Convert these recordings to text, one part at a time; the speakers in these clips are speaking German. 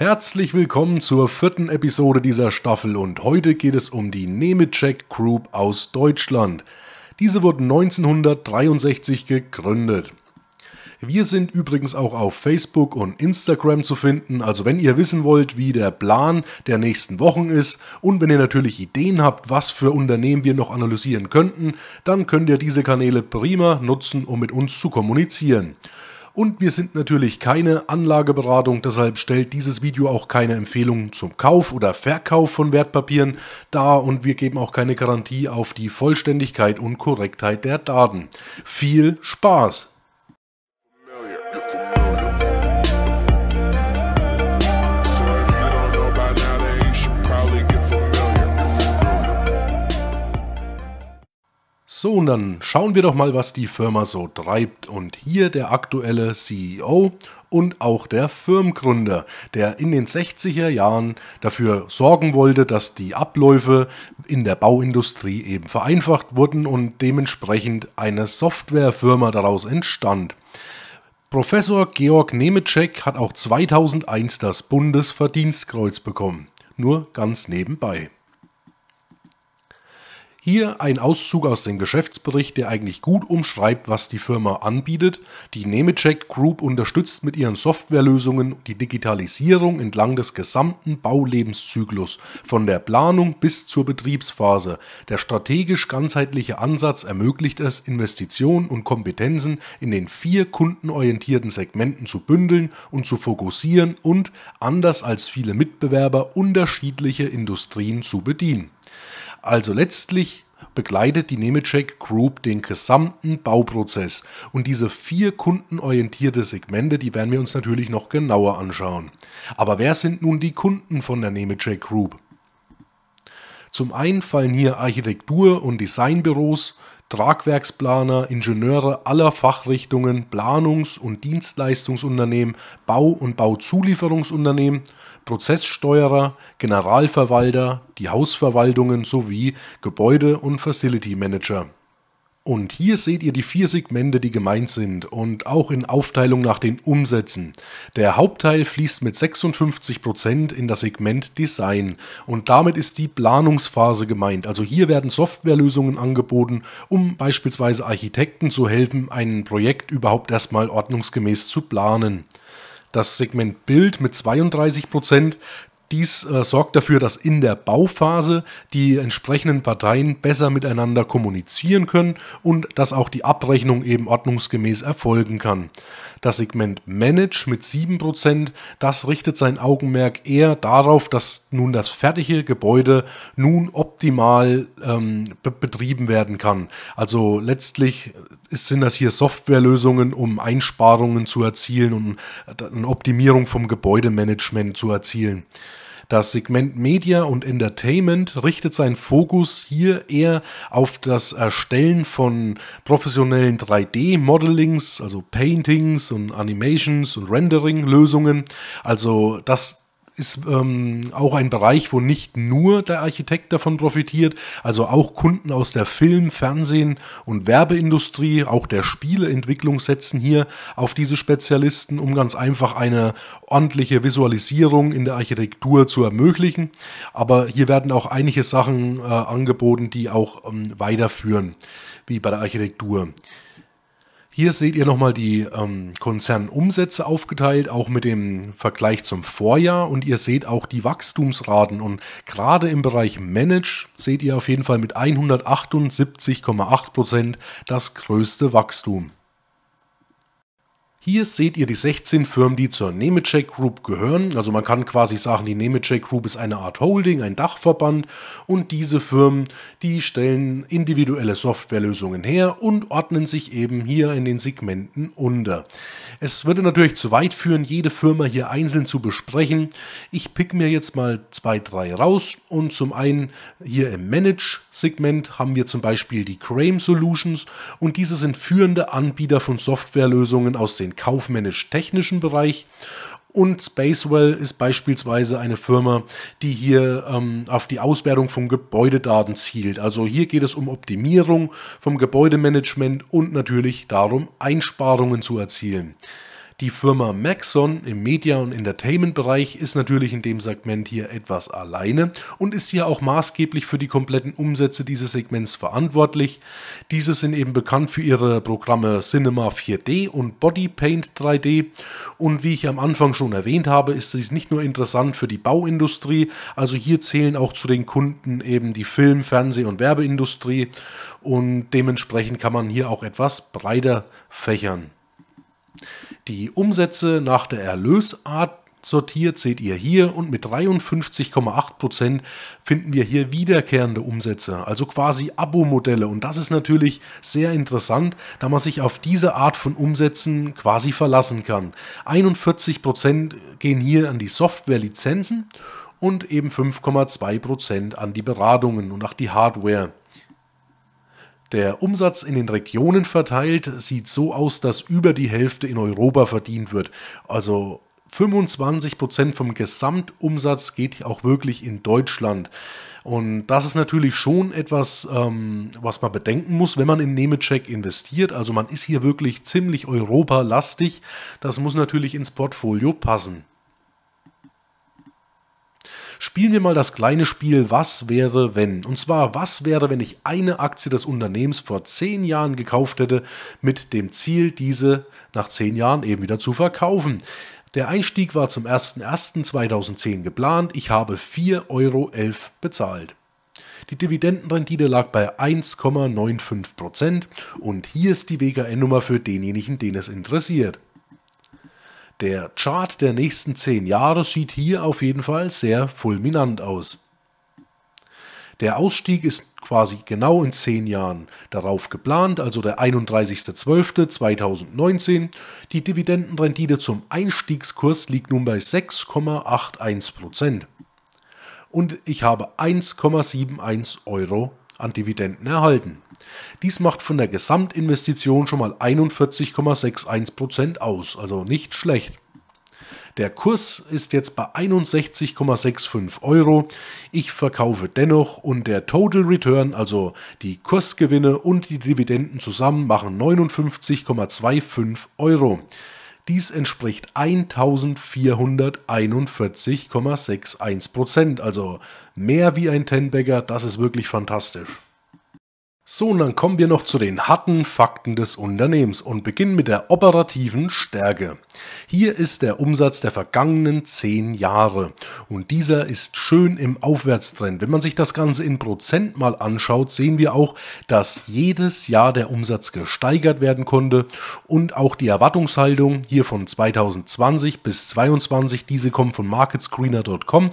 Herzlich willkommen zur vierten Episode dieser Staffel und heute geht es um die Nemetschek Group aus Deutschland. Diese wurden 1963 gegründet. Wir sind übrigens auch auf Facebook und Instagram zu finden, also wenn ihr wissen wollt, wie der Plan der nächsten Wochen ist und wenn ihr natürlich Ideen habt, was für Unternehmen wir noch analysieren könnten, dann könnt ihr diese Kanäle prima nutzen, um mit uns zu kommunizieren. Und wir sind natürlich keine Anlageberatung, deshalb stellt dieses Video auch keine Empfehlungen zum Kauf oder Verkauf von Wertpapieren dar und wir geben auch keine Garantie auf die Vollständigkeit und Korrektheit der Daten. Viel Spaß! So, und dann schauen wir doch mal, was die Firma so treibt. Und hier der aktuelle CEO und auch der Firmengründer, der in den 60er Jahren dafür sorgen wollte, dass die Abläufe in der Bauindustrie eben vereinfacht wurden und dementsprechend eine Softwarefirma daraus entstand. Professor Georg Nemetschek hat auch 2001 das Bundesverdienstkreuz bekommen. Nur ganz nebenbei. Hier ein Auszug aus dem Geschäftsbericht, der eigentlich gut umschreibt, was die Firma anbietet. Die Nemecheck Group unterstützt mit ihren Softwarelösungen die Digitalisierung entlang des gesamten Baulebenszyklus, von der Planung bis zur Betriebsphase. Der strategisch ganzheitliche Ansatz ermöglicht es, Investitionen und Kompetenzen in den vier kundenorientierten Segmenten zu bündeln und zu fokussieren und, anders als viele Mitbewerber, unterschiedliche Industrien zu bedienen. Also letztlich begleitet die Nemetschek Group den gesamten Bauprozess. Und diese vier kundenorientierte Segmente, die werden wir uns natürlich noch genauer anschauen. Aber wer sind nun die Kunden von der Nemetschek Group? Zum einen fallen hier Architektur- und Designbüros, Tragwerksplaner, Ingenieure aller Fachrichtungen, Planungs- und Dienstleistungsunternehmen, Bau- und Bauzulieferungsunternehmen, Prozesssteuerer, Generalverwalter, die Hausverwaltungen sowie Gebäude- und Facility Manager. Und hier seht ihr die vier Segmente, die gemeint sind und auch in Aufteilung nach den Umsätzen. Der Hauptteil fließt mit 56% Prozent in das Segment Design und damit ist die Planungsphase gemeint. Also hier werden Softwarelösungen angeboten, um beispielsweise Architekten zu helfen, ein Projekt überhaupt erstmal ordnungsgemäß zu planen. Das Segment Bild mit 32%, Prozent, dies äh, sorgt dafür, dass in der Bauphase die entsprechenden Parteien besser miteinander kommunizieren können und dass auch die Abrechnung eben ordnungsgemäß erfolgen kann. Das Segment Manage mit 7%, das richtet sein Augenmerk eher darauf, dass nun das fertige Gebäude nun optimal ähm, be betrieben werden kann. Also letztlich äh, sind das hier Softwarelösungen, um Einsparungen zu erzielen und eine äh, Optimierung vom Gebäudemanagement zu erzielen. Das Segment Media und Entertainment richtet seinen Fokus hier eher auf das Erstellen von professionellen 3D-Modelings, also Paintings und Animations und Rendering-Lösungen. Also das ist ähm, auch ein Bereich, wo nicht nur der Architekt davon profitiert, also auch Kunden aus der Film-, Fernsehen- und Werbeindustrie, auch der Spieleentwicklung setzen hier auf diese Spezialisten, um ganz einfach eine ordentliche Visualisierung in der Architektur zu ermöglichen. Aber hier werden auch einige Sachen äh, angeboten, die auch ähm, weiterführen, wie bei der Architektur. Hier seht ihr nochmal die ähm, Konzernumsätze aufgeteilt, auch mit dem Vergleich zum Vorjahr. Und ihr seht auch die Wachstumsraten. Und gerade im Bereich Manage seht ihr auf jeden Fall mit 178,8 Prozent das größte Wachstum. Hier seht ihr die 16 Firmen, die zur Nemetschek Group gehören. Also man kann quasi sagen, die Nemetschek Group ist eine Art Holding, ein Dachverband und diese Firmen, die stellen individuelle Softwarelösungen her und ordnen sich eben hier in den Segmenten unter. Es würde natürlich zu weit führen, jede Firma hier einzeln zu besprechen. Ich pick mir jetzt mal zwei, drei raus und zum einen hier im Manage-Segment haben wir zum Beispiel die Crame Solutions und diese sind führende Anbieter von Softwarelösungen aus den den kaufmännisch-technischen Bereich. Und Spacewell ist beispielsweise eine Firma, die hier ähm, auf die Auswertung von Gebäudedaten zielt. Also hier geht es um Optimierung vom Gebäudemanagement und natürlich darum, Einsparungen zu erzielen. Die Firma Maxon im Media- und Entertainment-Bereich ist natürlich in dem Segment hier etwas alleine und ist hier auch maßgeblich für die kompletten Umsätze dieses Segments verantwortlich. Diese sind eben bekannt für ihre Programme Cinema 4D und Body Paint 3D. Und wie ich am Anfang schon erwähnt habe, ist dies nicht nur interessant für die Bauindustrie, also hier zählen auch zu den Kunden eben die Film-, Fernseh- und Werbeindustrie und dementsprechend kann man hier auch etwas breiter fächern. Die Umsätze nach der Erlösart sortiert seht ihr hier und mit 53,8% Prozent finden wir hier wiederkehrende Umsätze, also quasi Abo-Modelle und das ist natürlich sehr interessant, da man sich auf diese Art von Umsätzen quasi verlassen kann. 41% Prozent gehen hier an die Software-Lizenzen und eben 5,2% Prozent an die Beratungen und auch die Hardware. Der Umsatz in den Regionen verteilt sieht so aus, dass über die Hälfte in Europa verdient wird. Also 25% Prozent vom Gesamtumsatz geht auch wirklich in Deutschland. Und das ist natürlich schon etwas, ähm, was man bedenken muss, wenn man in Nemetschek investiert. Also man ist hier wirklich ziemlich europalastig. Das muss natürlich ins Portfolio passen spielen wir mal das kleine Spiel Was wäre wenn? Und zwar, was wäre, wenn ich eine Aktie des Unternehmens vor zehn Jahren gekauft hätte, mit dem Ziel, diese nach zehn Jahren eben wieder zu verkaufen? Der Einstieg war zum 01.01.2010 geplant. Ich habe 4,11 Euro bezahlt. Die Dividendenrendite lag bei 1,95% und hier ist die WKN-Nummer für denjenigen, den es interessiert. Der Chart der nächsten zehn Jahre sieht hier auf jeden Fall sehr fulminant aus. Der Ausstieg ist quasi genau in zehn Jahren darauf geplant, also der 31.12.2019. Die Dividendenrendite zum Einstiegskurs liegt nun bei 6,81 Prozent. Und ich habe 1,71 Euro an Dividenden erhalten. Dies macht von der Gesamtinvestition schon mal 41,61% aus, also nicht schlecht. Der Kurs ist jetzt bei 61,65 Euro. Ich verkaufe dennoch und der Total Return, also die Kursgewinne und die Dividenden zusammen, machen 59,25 Euro. Dies entspricht 1441,61 Prozent, also mehr wie ein Tenbagger, das ist wirklich fantastisch. So, und dann kommen wir noch zu den harten Fakten des Unternehmens und beginnen mit der operativen Stärke. Hier ist der Umsatz der vergangenen 10 Jahre und dieser ist schön im Aufwärtstrend. Wenn man sich das Ganze in Prozent mal anschaut, sehen wir auch, dass jedes Jahr der Umsatz gesteigert werden konnte und auch die Erwartungshaltung hier von 2020 bis 2022, diese kommt von marketscreener.com,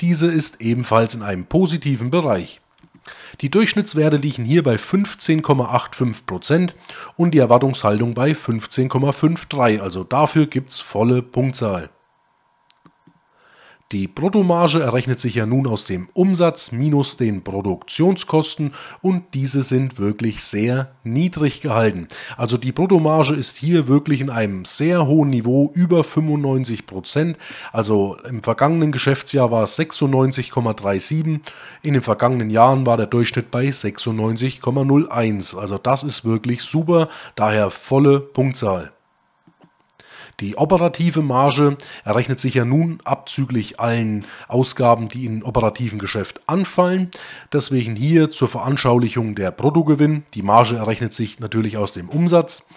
diese ist ebenfalls in einem positiven Bereich. Die Durchschnittswerte liegen hier bei 15,85% und die Erwartungshaltung bei 15,53, also dafür gibt es volle Punktzahl. Die Bruttomarge errechnet sich ja nun aus dem Umsatz minus den Produktionskosten und diese sind wirklich sehr niedrig gehalten. Also die Bruttomarge ist hier wirklich in einem sehr hohen Niveau über 95 Prozent. Also im vergangenen Geschäftsjahr war es 96,37, in den vergangenen Jahren war der Durchschnitt bei 96,01. Also das ist wirklich super, daher volle Punktzahl. Die operative Marge errechnet sich ja nun abzüglich allen Ausgaben, die im operativen Geschäft anfallen. Deswegen hier zur Veranschaulichung der Bruttogewinn. Die Marge errechnet sich natürlich aus dem Umsatz.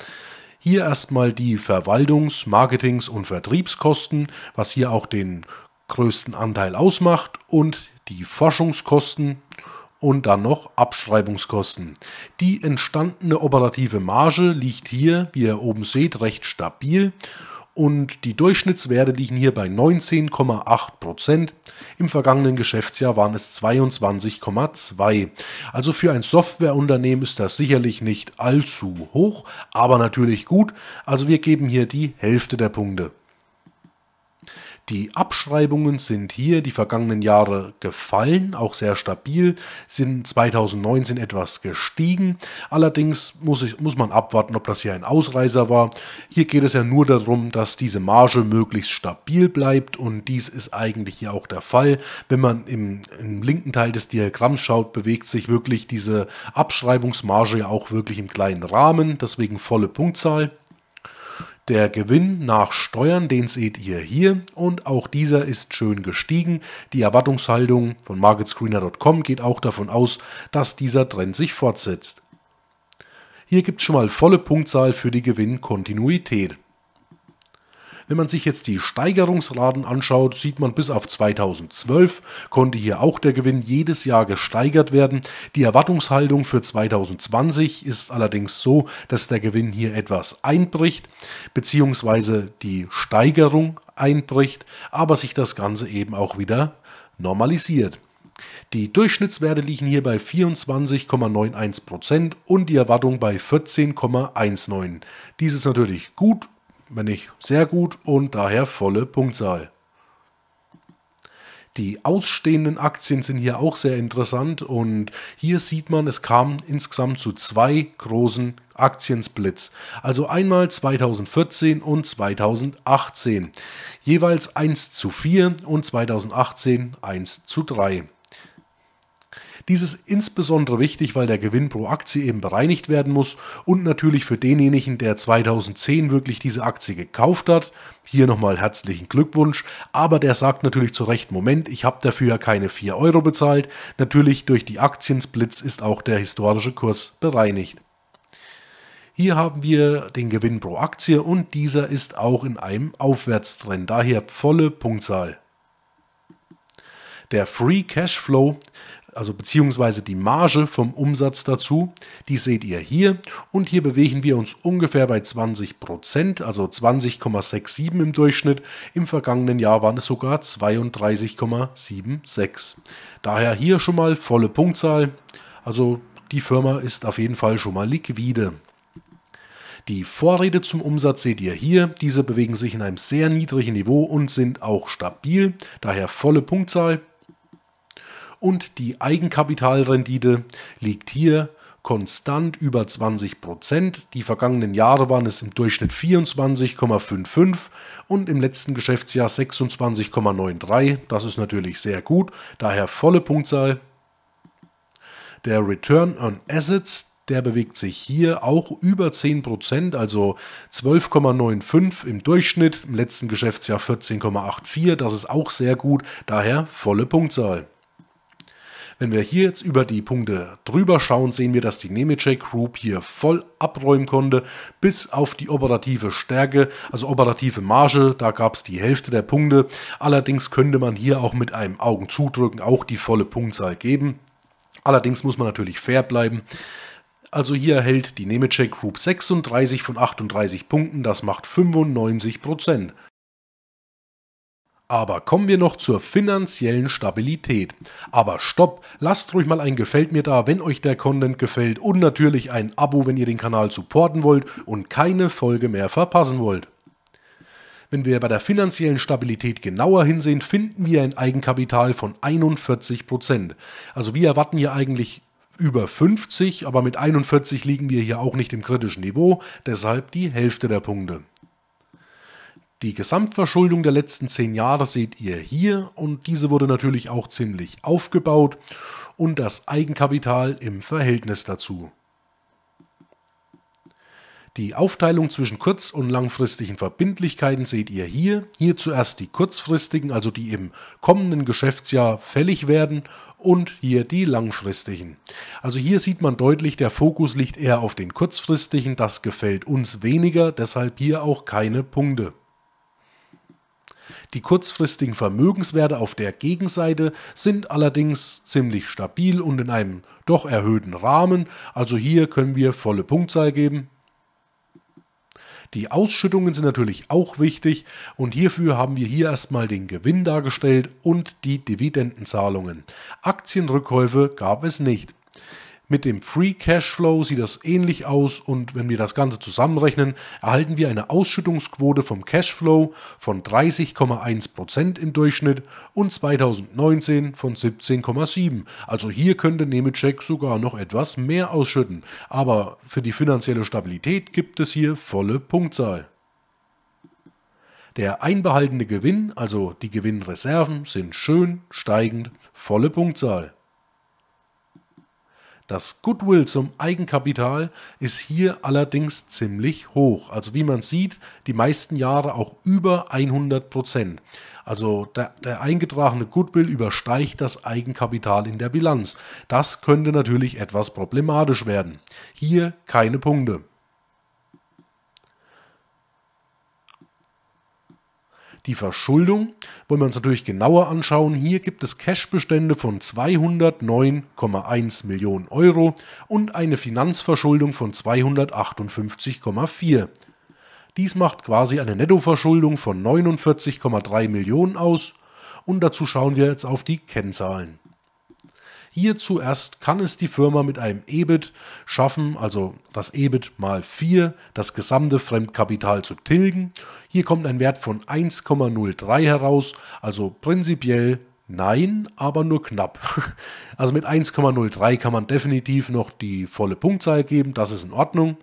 Hier erstmal die Verwaltungs-, Marketings- und Vertriebskosten, was hier auch den größten Anteil ausmacht und die Forschungskosten und dann noch Abschreibungskosten. Die entstandene operative Marge liegt hier, wie ihr oben seht, recht stabil und die Durchschnittswerte liegen hier bei 19,8 Im vergangenen Geschäftsjahr waren es 22,2. Also für ein Softwareunternehmen ist das sicherlich nicht allzu hoch, aber natürlich gut. Also wir geben hier die Hälfte der Punkte. Die Abschreibungen sind hier die vergangenen Jahre gefallen, auch sehr stabil, sind 2019 etwas gestiegen. Allerdings muss, ich, muss man abwarten, ob das hier ein Ausreißer war. Hier geht es ja nur darum, dass diese Marge möglichst stabil bleibt und dies ist eigentlich hier auch der Fall. Wenn man im, im linken Teil des Diagramms schaut, bewegt sich wirklich diese Abschreibungsmarge ja auch wirklich im kleinen Rahmen, deswegen volle Punktzahl. Der Gewinn nach Steuern, den seht ihr hier und auch dieser ist schön gestiegen. Die Erwartungshaltung von marketscreener.com geht auch davon aus, dass dieser Trend sich fortsetzt. Hier gibt es schon mal volle Punktzahl für die Gewinnkontinuität. Wenn man sich jetzt die Steigerungsraten anschaut, sieht man bis auf 2012 konnte hier auch der Gewinn jedes Jahr gesteigert werden. Die Erwartungshaltung für 2020 ist allerdings so, dass der Gewinn hier etwas einbricht, beziehungsweise die Steigerung einbricht, aber sich das Ganze eben auch wieder normalisiert. Die Durchschnittswerte liegen hier bei 24,91% und die Erwartung bei 14,19%. Dies ist natürlich gut wenn nicht sehr gut und daher volle Punktzahl. Die ausstehenden Aktien sind hier auch sehr interessant und hier sieht man, es kam insgesamt zu zwei großen Aktiensplits. Also einmal 2014 und 2018. Jeweils 1 zu 4 und 2018 1 zu 3. Dies ist insbesondere wichtig, weil der Gewinn pro Aktie eben bereinigt werden muss und natürlich für denjenigen, der 2010 wirklich diese Aktie gekauft hat. Hier nochmal herzlichen Glückwunsch. Aber der sagt natürlich zu Recht, Moment, ich habe dafür ja keine 4 Euro bezahlt. Natürlich durch die Aktiensplits ist auch der historische Kurs bereinigt. Hier haben wir den Gewinn pro Aktie und dieser ist auch in einem Aufwärtstrend, daher volle Punktzahl. Der Free Cash Flow also beziehungsweise die Marge vom Umsatz dazu, die seht ihr hier und hier bewegen wir uns ungefähr bei 20 Prozent, also 20,67 im Durchschnitt. Im vergangenen Jahr waren es sogar 32,76. Daher hier schon mal volle Punktzahl, also die Firma ist auf jeden Fall schon mal liquide. Die Vorräte zum Umsatz seht ihr hier. Diese bewegen sich in einem sehr niedrigen Niveau und sind auch stabil, daher volle Punktzahl und die Eigenkapitalrendite liegt hier konstant über 20 Prozent. Die vergangenen Jahre waren es im Durchschnitt 24,55 und im letzten Geschäftsjahr 26,93. Das ist natürlich sehr gut, daher volle Punktzahl. Der Return on Assets, der bewegt sich hier auch über 10%, also 12,95 im Durchschnitt, im letzten Geschäftsjahr 14,84, das ist auch sehr gut, daher volle Punktzahl. Wenn wir hier jetzt über die Punkte drüber schauen, sehen wir, dass die Nemetschek Group hier voll abräumen konnte, bis auf die operative Stärke, also operative Marge, da gab es die Hälfte der Punkte. Allerdings könnte man hier auch mit einem Augenzudrücken auch die volle Punktzahl geben. Allerdings muss man natürlich fair bleiben. Also hier erhält die Nemetschek Group 36 von 38 Punkten, das macht 95%. Aber kommen wir noch zur finanziellen Stabilität. Aber stopp, lasst ruhig mal ein Gefällt mir da, wenn euch der Content gefällt und natürlich ein Abo, wenn ihr den Kanal supporten wollt und keine Folge mehr verpassen wollt. Wenn wir bei der finanziellen Stabilität genauer hinsehen, finden wir ein Eigenkapital von 41%. Also wir erwarten hier eigentlich über 50, aber mit 41 liegen wir hier auch nicht im kritischen Niveau, deshalb die Hälfte der Punkte. Die Gesamtverschuldung der letzten zehn Jahre seht ihr hier und diese wurde natürlich auch ziemlich aufgebaut und das Eigenkapital im Verhältnis dazu. Die Aufteilung zwischen kurz- und langfristigen Verbindlichkeiten seht ihr hier. Hier zuerst die kurzfristigen, also die im kommenden Geschäftsjahr fällig werden und hier die langfristigen. Also hier sieht man deutlich, der Fokus liegt eher auf den kurzfristigen, das gefällt uns weniger, deshalb hier auch keine Punkte. Die kurzfristigen Vermögenswerte auf der Gegenseite sind allerdings ziemlich stabil und in einem doch erhöhten Rahmen, also hier können wir volle Punktzahl geben. Die Ausschüttungen sind natürlich auch wichtig und hierfür haben wir hier erstmal den Gewinn dargestellt und die Dividendenzahlungen. Aktienrückkäufe gab es nicht. Mit dem Free Cash Flow sieht das ähnlich aus und wenn wir das Ganze zusammenrechnen, erhalten wir eine Ausschüttungsquote vom Cash Flow von 30,1% im Durchschnitt und 2019 von 17,7%. Also hier könnte Nemetschek sogar noch etwas mehr ausschütten. Aber für die finanzielle Stabilität gibt es hier volle Punktzahl. Der einbehaltene Gewinn, also die Gewinnreserven, sind schön steigend, volle Punktzahl. Das Goodwill zum Eigenkapital ist hier allerdings ziemlich hoch. Also wie man sieht, die meisten Jahre auch über 100 Prozent. Also der, der, eingetragene Goodwill übersteigt das Eigenkapital in der Bilanz. Das könnte natürlich etwas problematisch werden. Hier keine Punkte. die Verschuldung wollen wir uns natürlich genauer anschauen. Hier gibt es Cashbestände von 209,1 Millionen Euro und eine Finanzverschuldung von 258,4. Dies macht quasi eine Nettoverschuldung von 49,3 Millionen aus. Und dazu schauen wir jetzt auf die Kennzahlen. Hier zuerst kann es die Firma mit einem EBIT schaffen, also das EBIT mal 4, das gesamte Fremdkapital zu tilgen. Hier kommt ein Wert von 1,03 heraus, also prinzipiell Nein, aber nur knapp. Also mit 1,03 kann man definitiv noch die volle Punktzahl geben, das ist in Ordnung.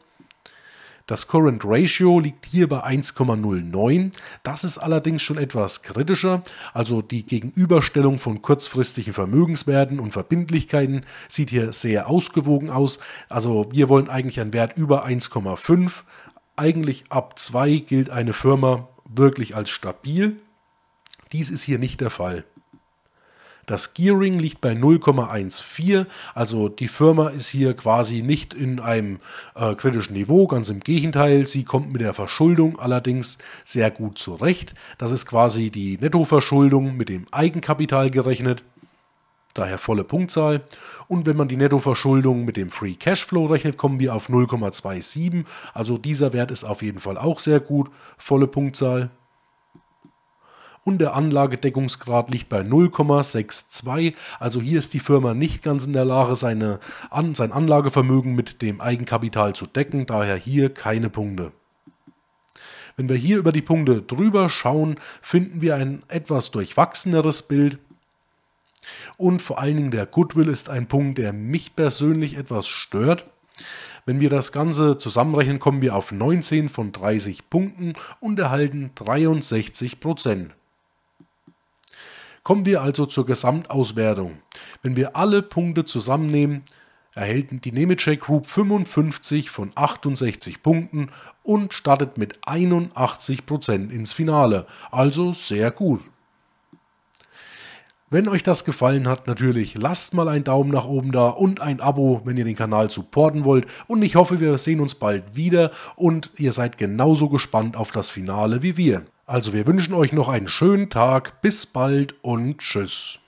Das Current Ratio liegt hier bei 1,09. Das ist allerdings schon etwas kritischer. Also die Gegenüberstellung von kurzfristigen Vermögenswerten und Verbindlichkeiten sieht hier sehr ausgewogen aus. Also wir wollen eigentlich einen Wert über 1,5. Eigentlich ab 2 gilt eine Firma wirklich als stabil. Dies ist hier nicht der Fall. Das Gearing liegt bei 0,14. Also die Firma ist hier quasi nicht in einem äh, kritischen Niveau, ganz im Gegenteil. Sie kommt mit der Verschuldung allerdings sehr gut zurecht. Das ist quasi die Nettoverschuldung mit dem Eigenkapital gerechnet daher volle Punktzahl. Und wenn man die Nettoverschuldung mit dem Free Cashflow rechnet, kommen wir auf 0,27. Also dieser Wert ist auf jeden Fall auch sehr gut, volle Punktzahl und der Anlagedeckungsgrad liegt bei 0,62. Also hier ist die Firma nicht ganz in der Lage, seine, an, sein Anlagevermögen mit dem Eigenkapital zu decken, daher hier keine Punkte. Wenn wir hier über die Punkte drüber schauen, finden wir ein etwas durchwachseneres Bild. Und vor allen Dingen der Goodwill ist ein Punkt, der mich persönlich etwas stört. Wenn wir das Ganze zusammenrechnen, kommen wir auf 19 von 30 Punkten und erhalten 63 Prozent. Kommen wir also zur Gesamtauswertung. Wenn wir alle Punkte zusammennehmen, erhält die Nemetschek Group 55 von 68 Punkten und startet mit 81% ins Finale, also sehr gut. Wenn euch das gefallen hat, natürlich lasst mal einen Daumen nach oben da und ein Abo, wenn ihr den Kanal supporten wollt. Und ich hoffe, wir sehen uns bald wieder und ihr seid genauso gespannt auf das Finale wie wir. Also wir wünschen euch noch einen schönen Tag, bis bald und tschüss.